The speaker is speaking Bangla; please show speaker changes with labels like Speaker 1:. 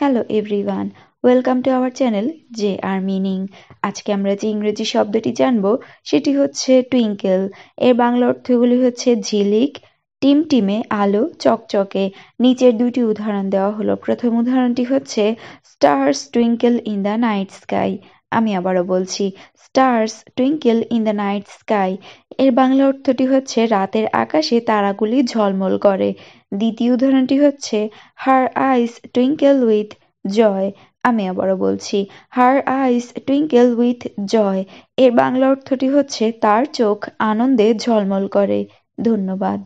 Speaker 1: hello everyone welcome to our channel J R meaning আজকে আমরা যে ইংরেজি শব্দটি জানব সেটি হচ্ছে টুইঙ্কেল এর বাংলা অর্থগুলি হচ্ছে ঝিলিক টিমটিমে আলো চকচকে নিচের দুইটি উদাহরণ দেওয়া হলো প্রথম উদাহরণটি হচ্ছে stars twinkle in the night sky আমি আবারও বলছি stars twinkle in the night sky এর বাংলা অর্থটি হচ্ছে রাতের আকাশে তারাগুলি ঝলমল করে দ্বিতীয় উদাহরণটি হচ্ছে হার আইস টুইঙ্কেল উইথ জয় আমি আবারও বলছি হার আইস টুইঙ্কেল উইথ জয় এর বাংলা অর্থটি হচ্ছে তার চোখ আনন্দে ঝলমল করে
Speaker 2: ধন্যবাদ